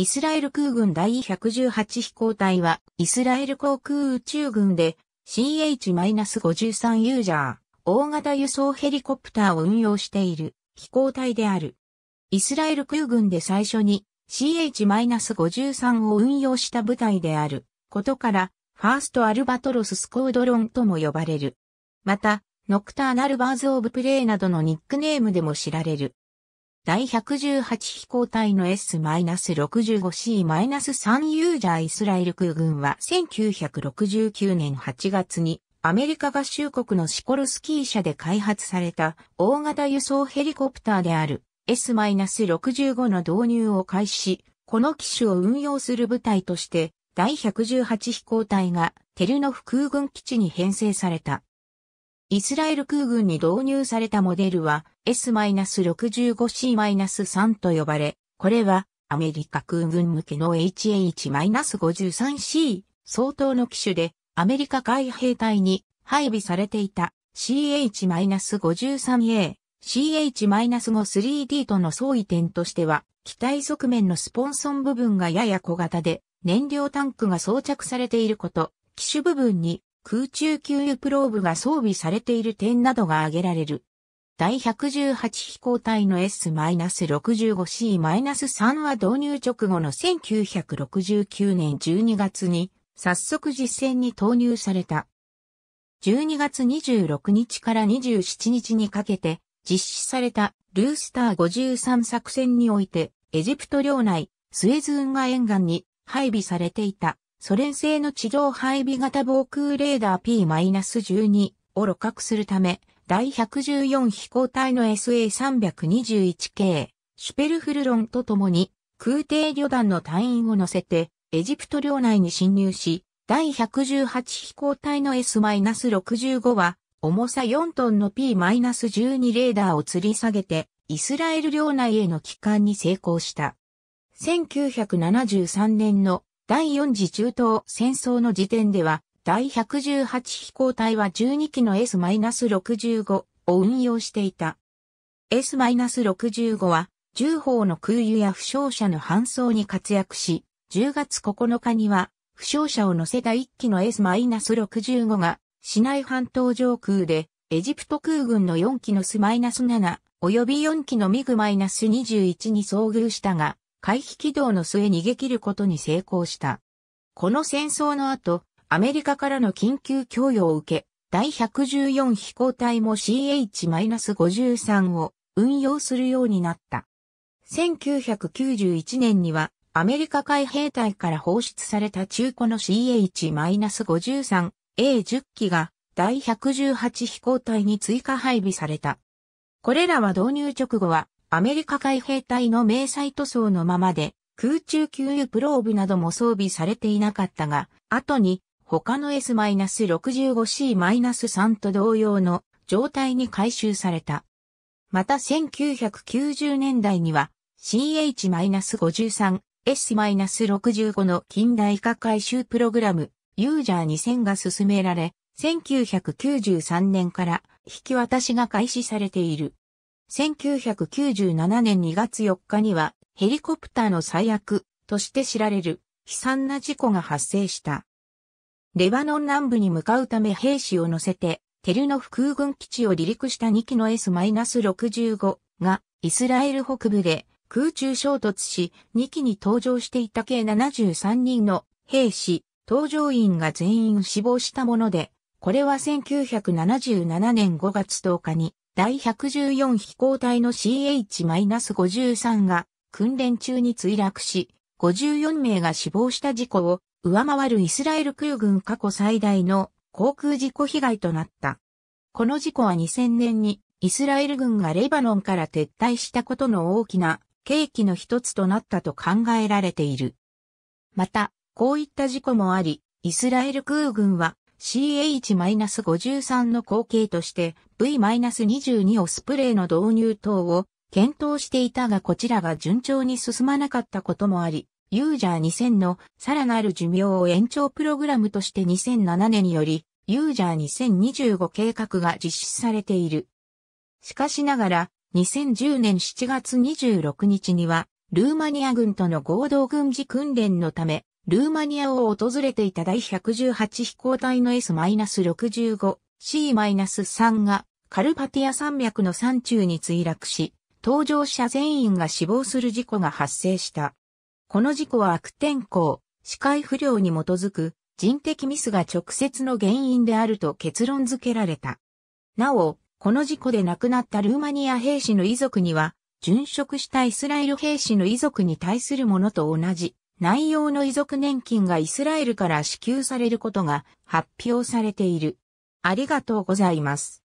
イスラエル空軍第118飛行隊は、イスラエル航空宇宙軍で CH-53 ユージャー、大型輸送ヘリコプターを運用している飛行隊である。イスラエル空軍で最初に CH-53 を運用した部隊であることから、ファーストアルバトロススコードロンとも呼ばれる。また、ノクターナルバーズ・オブ・プレイなどのニックネームでも知られる。第118飛行隊の S-65C-3 ユージャーイスラエル空軍は1969年8月にアメリカ合衆国のシコルスキー社で開発された大型輸送ヘリコプターである S-65 の導入を開始し、この機種を運用する部隊として第118飛行隊がテルノフ空軍基地に編成された。イスラエル空軍に導入されたモデルは S-65C-3 と呼ばれ、これはアメリカ空軍向けの HH-53C 相当の機種でアメリカ海兵隊に配備されていた CH-53A、CH-53D との相違点としては、機体側面のスポンソン部分がやや小型で、燃料タンクが装着されていること、機種部分に空中給油プローブが装備されている点などが挙げられる。第118飛行隊の S-65C-3 は導入直後の1969年12月に早速実戦に投入された。12月26日から27日にかけて実施されたルースター53作戦においてエジプト領内スエズ運河沿岸に配備されていたソ連製の地上配備型防空レーダー P-12 を露獲するため、第114飛行隊の SA321 系、シュペルフルロンと共に空挺旅団の隊員を乗せてエジプト領内に侵入し、第118飛行隊の S-65 は重さ4トンの P-12 レーダーを吊り下げてイスラエル領内への帰還に成功した。1973年の第4次中東戦争の時点では、第118飛行隊は12機の S-65 を運用していた。S-65 は、重砲の空輸や負傷者の搬送に活躍し、10月9日には、負傷者を乗せた1機の S-65 が、市内半島上空で、エジプト空軍の4機の S-7 及び4機のミグ -21 に遭遇したが、回避軌道の末逃げ切ることに成功した。この戦争の後、アメリカからの緊急供与を受け、第114飛行隊も CH-53 を運用するようになった。1991年にはアメリカ海兵隊から放出された中古の CH-53A10 機が第118飛行隊に追加配備された。これらは導入直後はアメリカ海兵隊の迷彩塗装のままで、空中給油プローブなども装備されていなかったが、後に他の S-65C-3 と同様の状態に回収された。また1990年代には CH-53、S-65 の近代化回収プログラム、ユージャー2000が進められ、1993年から引き渡しが開始されている。1997年2月4日にはヘリコプターの最悪として知られる悲惨な事故が発生した。レバノン南部に向かうため兵士を乗せてテルノフ空軍基地を離陸した2機の S-65 がイスラエル北部で空中衝突し2機に搭乗していた計73人の兵士、搭乗員が全員死亡したもので、これは1977年5月10日に第114飛行隊の CH-53 が訓練中に墜落し、54名が死亡した事故を上回るイスラエル空軍過去最大の航空事故被害となった。この事故は2000年にイスラエル軍がレバノンから撤退したことの大きな契機の一つとなったと考えられている。また、こういった事故もあり、イスラエル空軍は CH-53 の後継として V-22 オスプレイの導入等を検討していたがこちらが順調に進まなかったこともあり、ユージャー2000のさらなる寿命を延長プログラムとして2007年により、ユージャー2025計画が実施されている。しかしながら、2010年7月26日には、ルーマニア軍との合同軍事訓練のため、ルーマニアを訪れていた第118飛行隊の S-65、C-3 がカルパティア山脈の山中に墜落し、搭乗者全員が死亡する事故が発生した。この事故は悪天候、視界不良に基づく人的ミスが直接の原因であると結論付けられた。なお、この事故で亡くなったルーマニア兵士の遺族には、殉職したイスラエル兵士の遺族に対するものと同じ内容の遺族年金がイスラエルから支給されることが発表されている。ありがとうございます。